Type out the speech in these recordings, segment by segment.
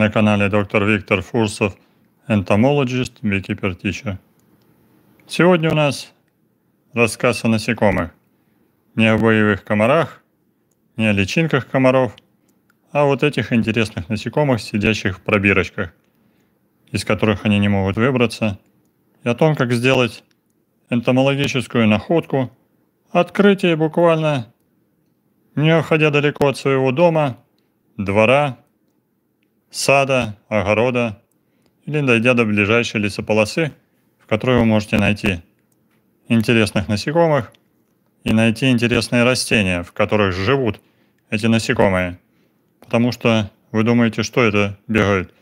на канале доктор Виктор Фурсов, энтомологист, бикипер Сегодня у нас рассказ о насекомых. Не о боевых комарах, не о личинках комаров, а вот этих интересных насекомых, сидящих в пробирочках, из которых они не могут выбраться, и о том, как сделать энтомологическую находку, открытие буквально, не уходя далеко от своего дома, двора – сада, огорода или дойдя до ближайшей лесополосы, в которой вы можете найти интересных насекомых и найти интересные растения, в которых живут эти насекомые. Потому что вы думаете, что это бегают?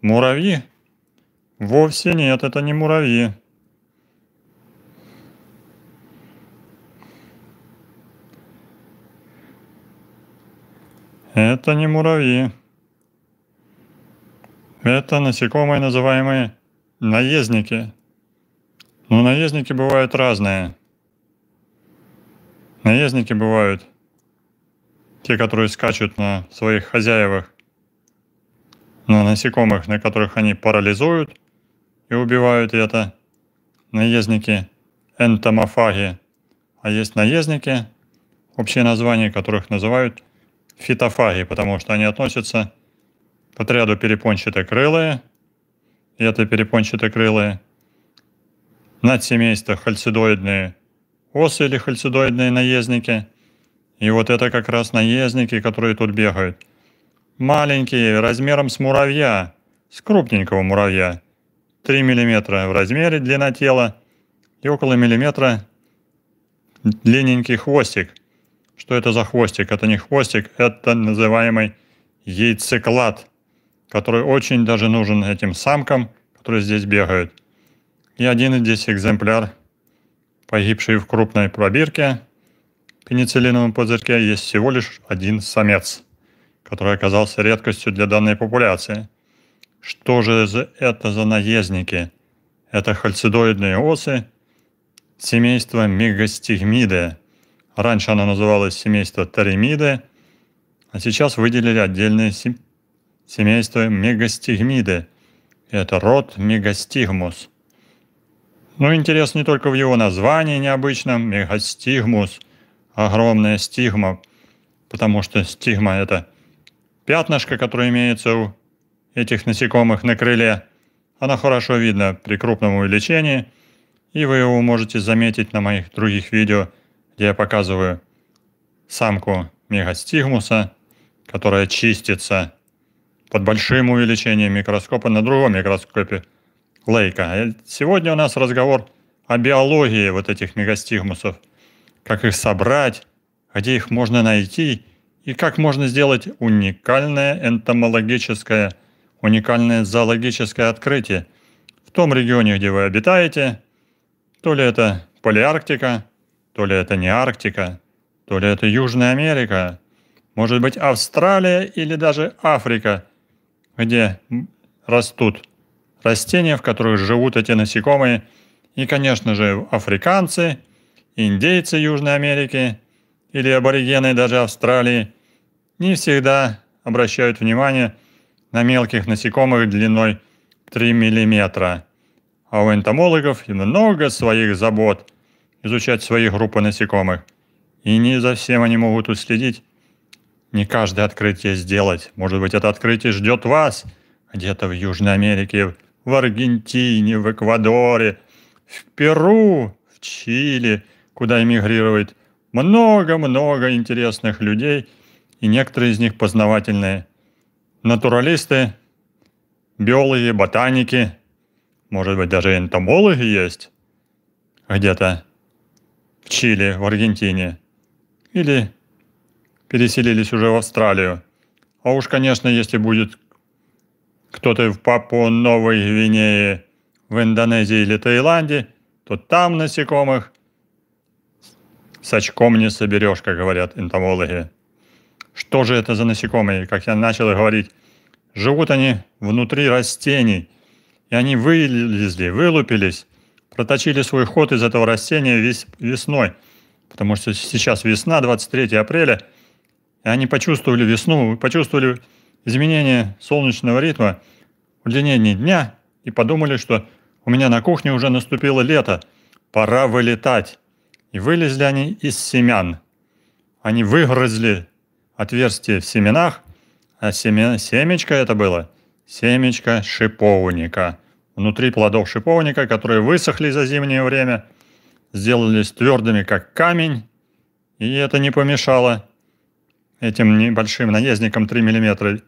Муравьи? Вовсе нет, это не муравьи. Это не муравьи. Это насекомые, называемые наездники. Но ну, наездники бывают разные. Наездники бывают те, которые скачут на своих хозяевах, на насекомых, на которых они парализуют и убивают, и это наездники энтомофаги. А есть наездники, общее название которых называют фитофаги, потому что они относятся к к отряду перепончатокрылые, и это перепончатокрылые. Над семейством хальцидоидные осы или хальцидоидные наездники. И вот это как раз наездники, которые тут бегают. Маленькие, размером с муравья, с крупненького муравья. 3 мм в размере длина тела и около миллиметра длинненький хвостик. Что это за хвостик? Это не хвостик, это называемый яйцеклад – который очень даже нужен этим самкам, которые здесь бегают. И один здесь экземпляр, погибший в крупной пробирке пенициллиновом пузырьке, есть всего лишь один самец, который оказался редкостью для данной популяции. Что же это за наездники? Это хальцидоидные осы семейства мегастигмиды. Раньше оно называлось семейство таремиды, а сейчас выделили отдельные семейство мегастигмиды. Это род мегастигмус. Ну, интерес не только в его названии необычном, мегастигмус, огромная стигма, потому что стигма – это пятнышко, которое имеется у этих насекомых на крыле. Она хорошо видна при крупном увеличении, и вы его можете заметить на моих других видео, где я показываю самку мегастигмуса, которая чистится – под большим увеличением микроскопа на другом микроскопе Лейка. Э, сегодня у нас разговор о биологии вот этих мегастигмусов, как их собрать, где их можно найти и как можно сделать уникальное энтомологическое, уникальное зоологическое открытие в том регионе, где вы обитаете. То ли это Полиарктика, то ли это не Арктика, то ли это Южная Америка, может быть Австралия или даже Африка – где растут растения, в которых живут эти насекомые, и, конечно же, африканцы, индейцы Южной Америки или аборигены даже Австралии, не всегда обращают внимание на мелких насекомых длиной 3 мм. А у энтомологов много своих забот изучать свои группы насекомых, и не за всем они могут уследить не каждое открытие сделать. Может быть, это открытие ждет вас где-то в Южной Америке, в Аргентине, в Эквадоре, в Перу, в Чили, куда эмигрирует много-много интересных людей, и некоторые из них познавательные. Натуралисты, биологи, ботаники, может быть, даже энтомологи есть где-то в Чили, в Аргентине, или переселились уже в Австралию. А уж, конечно, если будет кто-то в Папуа-Новой Гвинее, в Индонезии или Таиланде, то там насекомых с очком не соберешь, как говорят энтомологи. Что же это за насекомые? Как я начал говорить, живут они внутри растений, и они вылезли, вылупились, проточили свой ход из этого растения весь весной, потому что сейчас весна, 23 апреля – они почувствовали весну, почувствовали изменение солнечного ритма, удлинение дня и подумали, что у меня на кухне уже наступило лето, пора вылетать. И вылезли они из семян. Они выгрызли отверстие в семенах, а семя, семечко это было, семечко шиповника. Внутри плодов шиповника, которые высохли за зимнее время, сделались твердыми, как камень, и это не помешало этим небольшим наездником 3 мм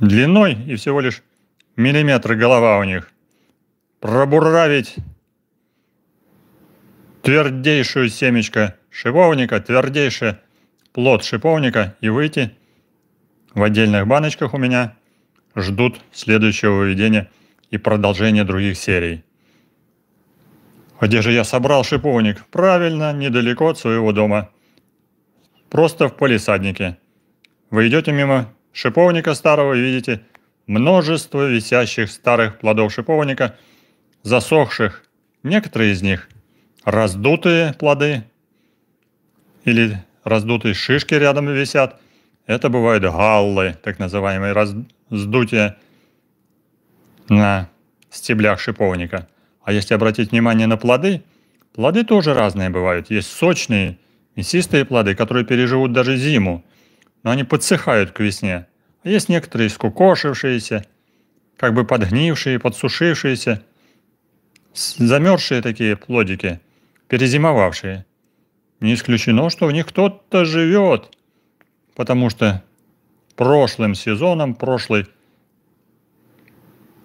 длиной и всего лишь миллиметр голова у них. Пробуравить твердейшую семечко шиповника, твердейший плод шиповника и выйти в отдельных баночках у меня ждут следующего выведения и продолжения других серий. А где же я собрал шиповник? Правильно, недалеко от своего дома – просто в полисаднике. Вы идете мимо шиповника старого и видите множество висящих старых плодов шиповника, засохших, некоторые из них раздутые плоды или раздутые шишки рядом висят. Это бывают галлы, так называемые раздутия на стеблях шиповника. А если обратить внимание на плоды, плоды тоже разные бывают. Есть сочные, Мясистые плоды, которые переживут даже зиму, но они подсыхают к весне. А есть некоторые скукошившиеся, как бы подгнившие, подсушившиеся, замерзшие такие плодики, перезимовавшие. Не исключено, что в них кто-то живет, потому что прошлым сезоном, прошлой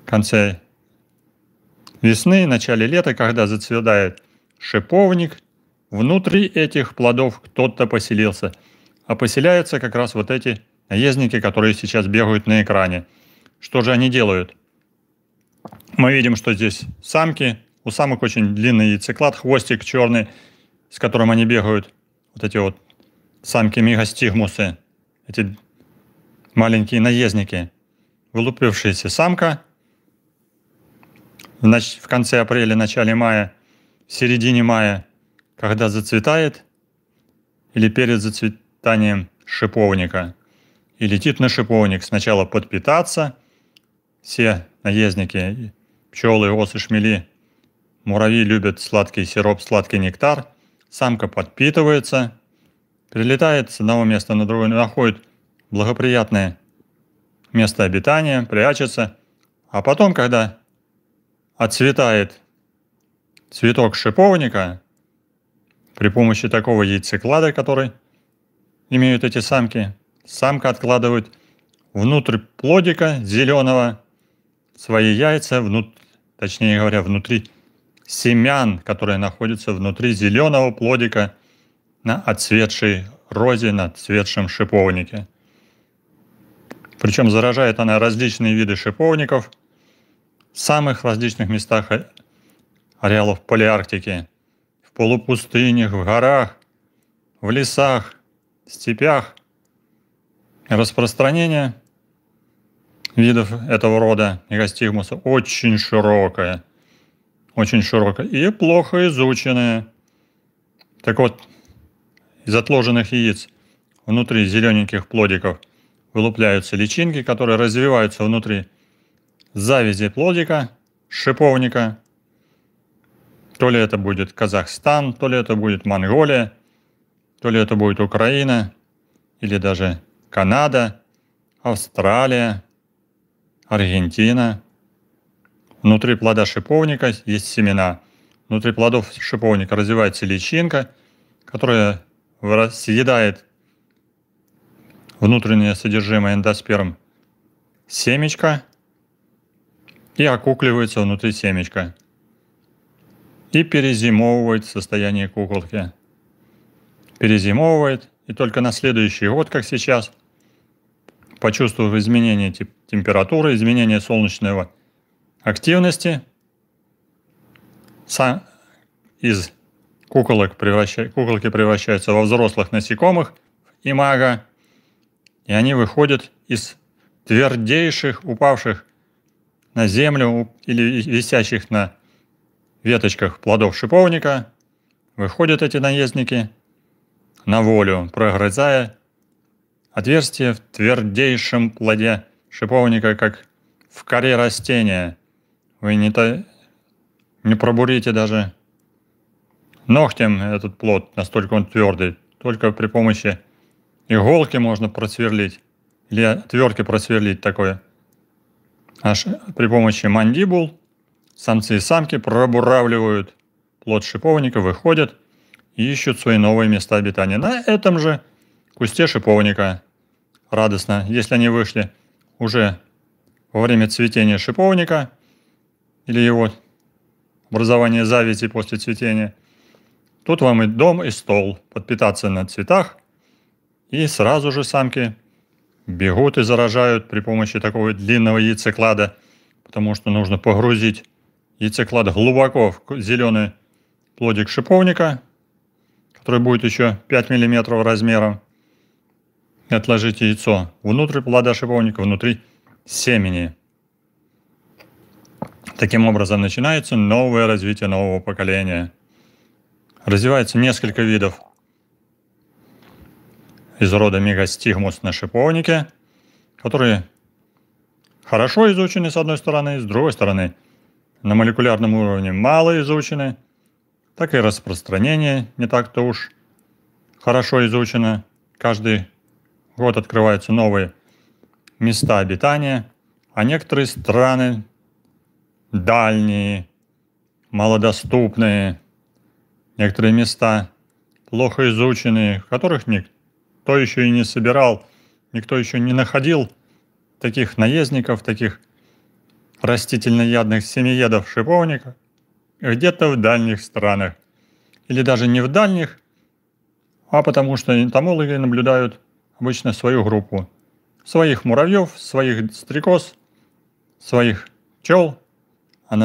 конце весны, начале лета, когда зацветает шиповник – Внутри этих плодов кто-то поселился. А поселяются как раз вот эти наездники, которые сейчас бегают на экране. Что же они делают? Мы видим, что здесь самки. У самок очень длинный яйцеклад, хвостик черный, с которым они бегают. Вот эти вот самки мегастигмусы, эти маленькие наездники. Вылупившаяся самка в конце апреля, начале мая, в середине мая – когда зацветает, или перед зацветанием шиповника. И летит на шиповник сначала подпитаться, все наездники, пчелы, осы, шмели, муравьи любят сладкий сироп, сладкий нектар, самка подпитывается, прилетает с одного места на другое, находит благоприятное место обитания, прячется, а потом, когда отцветает цветок шиповника, при помощи такого яйцеклада, который имеют эти самки, самка откладывает внутрь плодика зеленого свои яйца, внут... точнее говоря, внутри семян, которые находятся внутри зеленого плодика на отцветшей розе, на отцветшем шиповнике. Причем заражает она различные виды шиповников в самых различных местах э, ареалов полиарктики – полупустынях, в горах, в лесах, степях. Распространение видов этого рода мегастигмуса очень широкое. Очень широкое и плохо изученное. Так вот, из отложенных яиц внутри зелененьких плодиков вылупляются личинки, которые развиваются внутри завязи плодика, шиповника, то ли это будет Казахстан, то ли это будет Монголия, то ли это будет Украина или даже Канада, Австралия, Аргентина. Внутри плода шиповника есть семена. Внутри плодов шиповника развивается личинка, которая съедает внутреннее содержимое эндосперм семечка и окукливается внутри семечка и перезимовывает состояние куколки. Перезимовывает, и только на следующий год, как сейчас, почувствовав изменение температуры, изменение солнечного активности, сам из куколок превращ... куколки превращаются во взрослых насекомых и мага, и они выходят из твердейших, упавших на землю или висящих на веточках плодов шиповника выходят эти наездники на волю, прогрызая отверстие в твердейшем плоде шиповника, как в коре растения. Вы не, то, не пробурите даже ногтем этот плод, настолько он твердый. Только при помощи иголки можно просверлить или отвертки просверлить такое. Аж при помощи мандибул Самцы и самки пробуравливают плод шиповника, выходят и ищут свои новые места обитания. На этом же кусте шиповника радостно, если они вышли уже во время цветения шиповника или его образования завязи после цветения. Тут вам и дом, и стол. Подпитаться на цветах. И сразу же самки бегут и заражают при помощи такого длинного яйцеклада, потому что нужно погрузить яйцеклад глубоко в зеленый плодик шиповника, который будет еще 5 мм размером. Отложите яйцо внутрь плода шиповника, внутри семени. Таким образом начинается новое развитие нового поколения. Развивается несколько видов из рода мегастигмус на шиповнике, которые хорошо изучены с одной стороны, с другой стороны – на молекулярном уровне мало изучены, так и распространение не так-то уж хорошо изучено. Каждый год открываются новые места обитания, а некоторые страны дальние, малодоступные, некоторые места плохо изученные, которых никто еще и не собирал, никто еще не находил таких наездников, таких растительноядных семиедов-шиповника где-то в дальних странах. Или даже не в дальних, а потому что энтомологи наблюдают обычно свою группу. Своих муравьев, своих стрекоз, своих пчел, а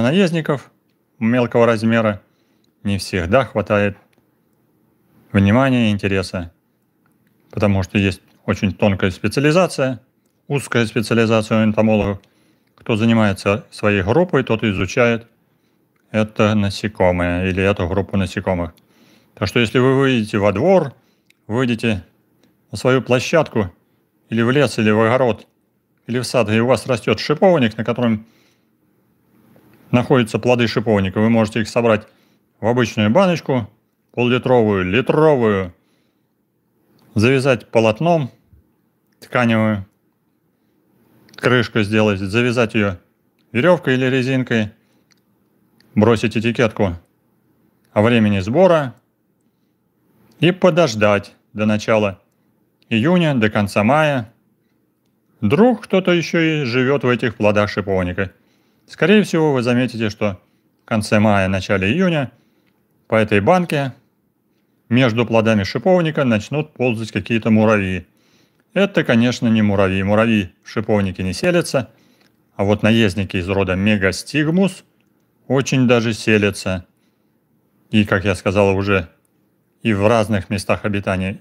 мелкого размера не всегда хватает внимания и интереса, потому что есть очень тонкая специализация, узкая специализация у энтомологов – кто занимается своей группой, тот изучает это насекомое или эту группу насекомых. Так что если вы выйдете во двор, выйдете на свою площадку или в лес, или в огород, или в сад, и у вас растет шиповник, на котором находятся плоды шиповника, вы можете их собрать в обычную баночку, пол-литровую, литровую, завязать полотном тканевую крышку сделать, завязать ее веревкой или резинкой, бросить этикетку о времени сбора и подождать до начала июня, до конца мая. Вдруг кто-то еще и живет в этих плодах шиповника. Скорее всего, вы заметите, что в конце мая, начале июня по этой банке между плодами шиповника начнут ползать какие-то муравьи – это, конечно, не муравьи. Муравьи в шиповнике не селятся, а вот наездники из рода мегастигмус очень даже селятся. И, как я сказал уже, и в разных местах обитания,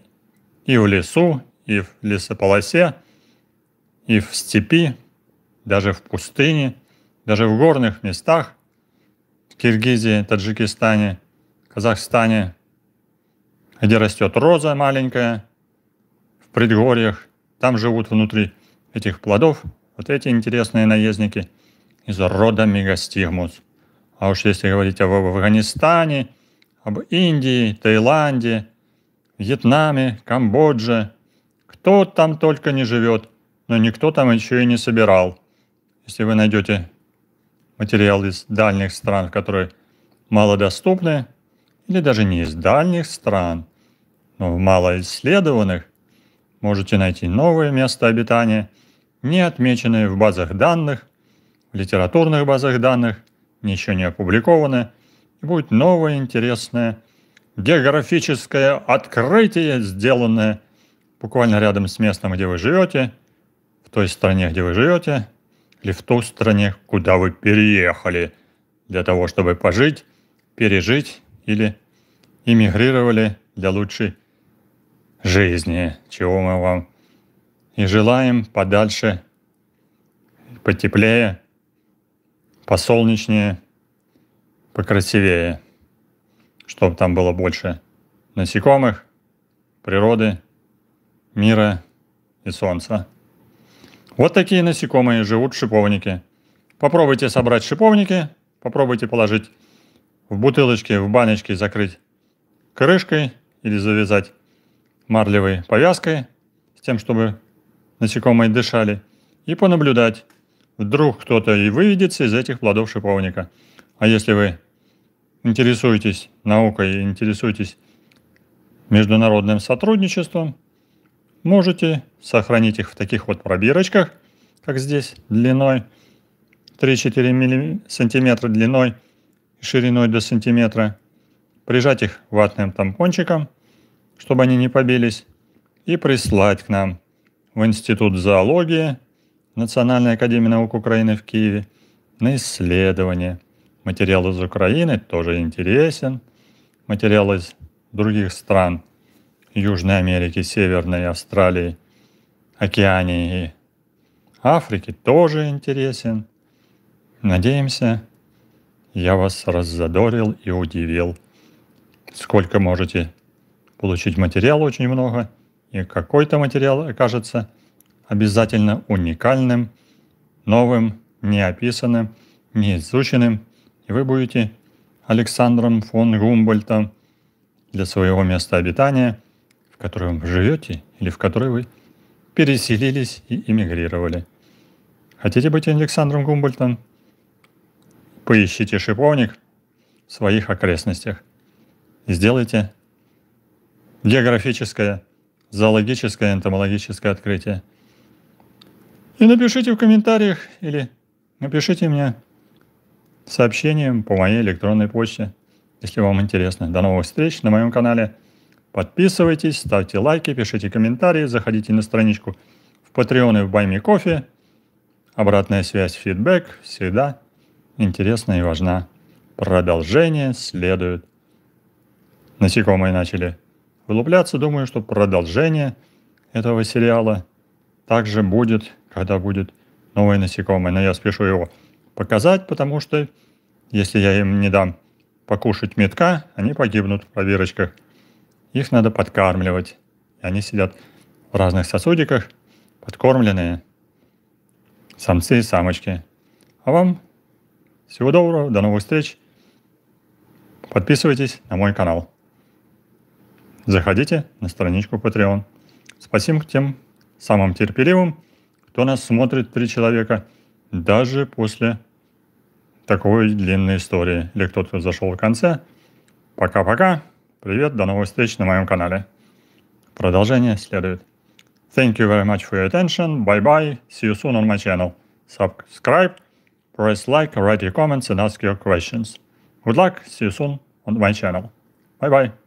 и в лесу, и в лесополосе, и в степи, даже в пустыне, даже в горных местах, в Киргизии, Таджикистане, Казахстане, где растет роза маленькая – предгорьях, там живут внутри этих плодов вот эти интересные наездники из рода мегастигмус. А уж если говорить об Афганистане, об Индии, Таиланде, Вьетнаме, Камбодже, кто там только не живет, но никто там еще и не собирал. Если вы найдете материал из дальних стран, которые малодоступны, или даже не из дальних стран, но в малоисследованных, можете найти новое место обитания, не отмеченное в базах данных, в литературных базах данных, ничего не опубликованы, и будет новое интересное географическое открытие, сделанное буквально рядом с местом, где вы живете, в той стране, где вы живете, или в той стране, куда вы переехали, для того, чтобы пожить, пережить или эмигрировали для лучшей жизни, чего мы вам и желаем подальше, потеплее, посолнечнее, покрасивее, чтобы там было больше насекомых, природы, мира и солнца. Вот такие насекомые живут шиповнике. Попробуйте собрать шиповники, попробуйте положить в бутылочке, в баночки, закрыть крышкой или завязать марлевой повязкой, с тем, чтобы насекомые дышали, и понаблюдать. Вдруг кто-то и выведется из этих плодов шиповника. А если вы интересуетесь наукой, и интересуетесь международным сотрудничеством, можете сохранить их в таких вот пробирочках, как здесь, длиной 3-4 сантиметра длиной, шириной до сантиметра, прижать их ватным тампончиком – чтобы они не побились, и прислать к нам в Институт зоологии Национальной академии наук Украины в Киеве на исследование. Материал из Украины тоже интересен. Материал из других стран Южной Америки, Северной Австралии, Океании и Африки тоже интересен. Надеемся, я вас раззадорил и удивил. Сколько можете получить материал очень много, и какой-то материал окажется обязательно уникальным, новым, неописанным, неизученным, и вы будете Александром фон Гумбольтом для своего места обитания, в котором вы живете или в который вы переселились и эмигрировали. Хотите быть Александром Гумбольтом? Поищите шиповник в своих окрестностях. и Сделайте географическое, зоологическое, энтомологическое открытие. И напишите в комментариях или напишите мне сообщением по моей электронной почте, если вам интересно. До новых встреч на моем канале. Подписывайтесь, ставьте лайки, пишите комментарии, заходите на страничку в Patreon и в Buy Me Coffee. Обратная связь, фидбэк всегда интересна и важна. Продолжение следует. Насекомые начали Вылупляться, думаю, что продолжение этого сериала также будет, когда будет новое насекомое. Но я спешу его показать, потому что если я им не дам покушать метка, они погибнут в пробирочках. Их надо подкармливать. они сидят в разных сосудиках, подкормленные. Самцы и самочки. А вам всего доброго, до новых встреч. Подписывайтесь на мой канал заходите на страничку Patreon. Спасибо тем самым терпеливым, кто нас смотрит три человека, даже после такой длинной истории. Или кто-то зашел в конце. Пока-пока. Привет, до новых встреч на моем канале. Продолжение следует. Thank you very much for your attention. Bye-bye. See you soon on my channel. Subscribe, press like, write your comments and ask your questions. Good luck. See you soon on my channel. Bye-bye.